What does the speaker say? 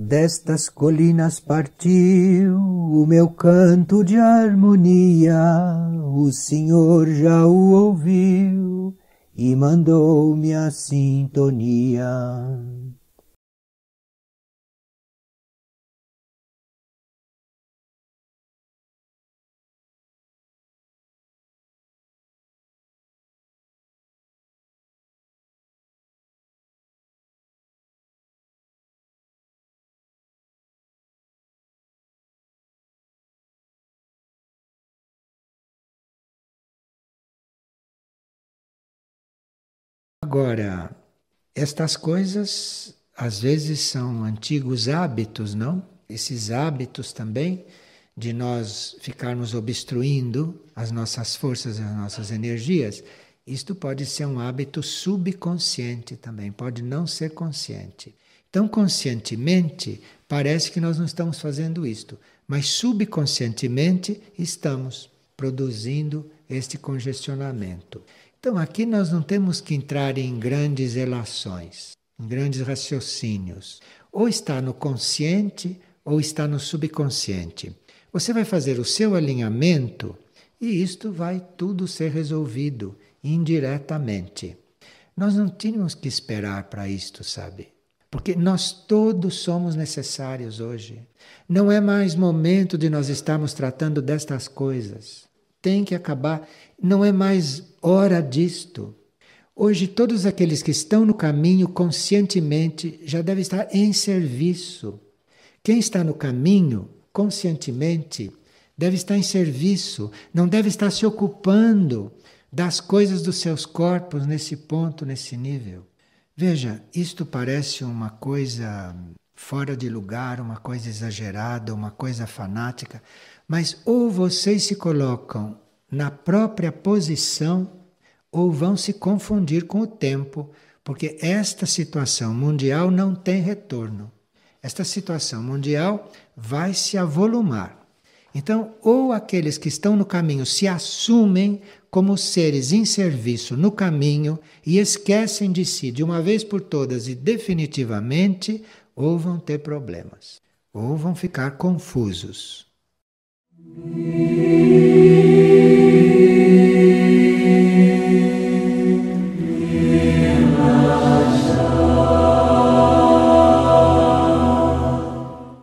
Destas colinas partiu o meu canto de harmonia, o Senhor já o ouviu e mandou-me a sintonia. Agora, estas coisas às vezes são antigos hábitos, não? Esses hábitos também de nós ficarmos obstruindo as nossas forças, as nossas energias, isto pode ser um hábito subconsciente também, pode não ser consciente. Então, conscientemente, parece que nós não estamos fazendo isto, mas subconscientemente estamos produzindo este congestionamento. Então, aqui nós não temos que entrar em grandes relações, em grandes raciocínios. Ou está no consciente ou está no subconsciente. Você vai fazer o seu alinhamento e isto vai tudo ser resolvido indiretamente. Nós não tínhamos que esperar para isto, sabe? Porque nós todos somos necessários hoje. Não é mais momento de nós estarmos tratando destas coisas. Tem que acabar. Não é mais hora disto. Hoje, todos aqueles que estão no caminho conscientemente já devem estar em serviço. Quem está no caminho conscientemente deve estar em serviço, não deve estar se ocupando das coisas dos seus corpos nesse ponto, nesse nível. Veja, isto parece uma coisa fora de lugar, uma coisa exagerada, uma coisa fanática, mas ou vocês se colocam na própria posição ou vão se confundir com o tempo, porque esta situação mundial não tem retorno. Esta situação mundial vai se avolumar. Então, ou aqueles que estão no caminho se assumem como seres em serviço no caminho e esquecem de si de uma vez por todas e definitivamente, ou vão ter problemas, ou vão ficar confusos.